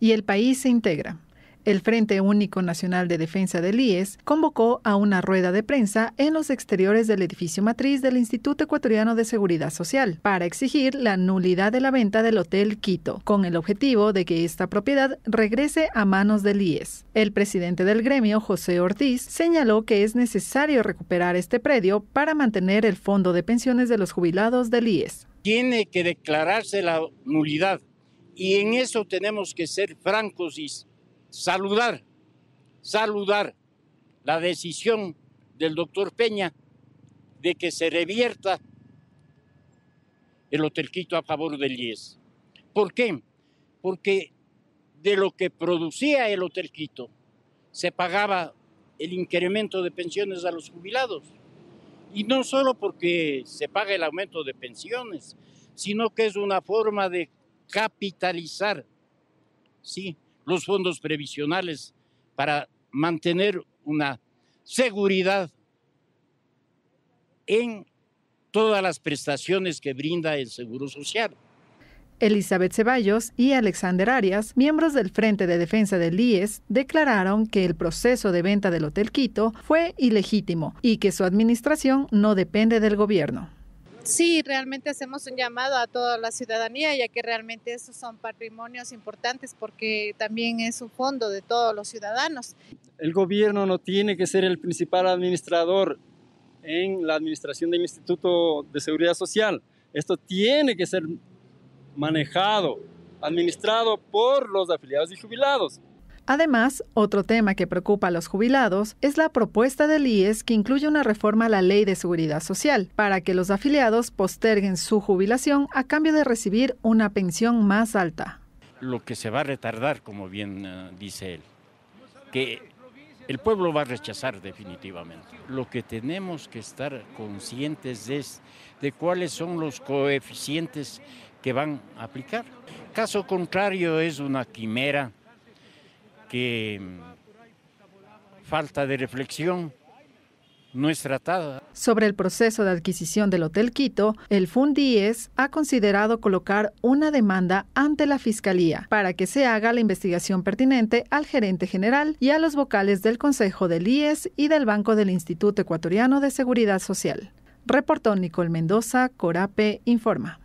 y el país se integra. El Frente Único Nacional de Defensa del IES convocó a una rueda de prensa en los exteriores del edificio matriz del Instituto Ecuatoriano de Seguridad Social para exigir la nulidad de la venta del Hotel Quito, con el objetivo de que esta propiedad regrese a manos del IES. El presidente del gremio, José Ortiz, señaló que es necesario recuperar este predio para mantener el fondo de pensiones de los jubilados del IES. Tiene que declararse la nulidad y en eso tenemos que ser francos y saludar, saludar la decisión del doctor Peña de que se revierta el hotelquito a favor del IES. ¿Por qué? Porque de lo que producía el hotelquito se pagaba el incremento de pensiones a los jubilados. Y no solo porque se paga el aumento de pensiones, sino que es una forma de capitalizar, sí, los fondos previsionales para mantener una seguridad en todas las prestaciones que brinda el Seguro Social. Elizabeth Ceballos y Alexander Arias, miembros del Frente de Defensa del IES, declararon que el proceso de venta del Hotel Quito fue ilegítimo y que su administración no depende del gobierno. Sí, realmente hacemos un llamado a toda la ciudadanía, ya que realmente estos son patrimonios importantes porque también es un fondo de todos los ciudadanos. El gobierno no tiene que ser el principal administrador en la administración del Instituto de Seguridad Social. Esto tiene que ser manejado, administrado por los afiliados y jubilados. Además, otro tema que preocupa a los jubilados es la propuesta del IES que incluye una reforma a la ley de seguridad social para que los afiliados posterguen su jubilación a cambio de recibir una pensión más alta. Lo que se va a retardar, como bien eh, dice él, que el pueblo va a rechazar definitivamente. Lo que tenemos que estar conscientes es de cuáles son los coeficientes que van a aplicar. Caso contrario es una quimera que mm, falta de reflexión no es tratada. Sobre el proceso de adquisición del Hotel Quito, el Fundies ha considerado colocar una demanda ante la Fiscalía para que se haga la investigación pertinente al gerente general y a los vocales del Consejo del IES y del Banco del Instituto Ecuatoriano de Seguridad Social. Reportó Nicole Mendoza, Corape Informa.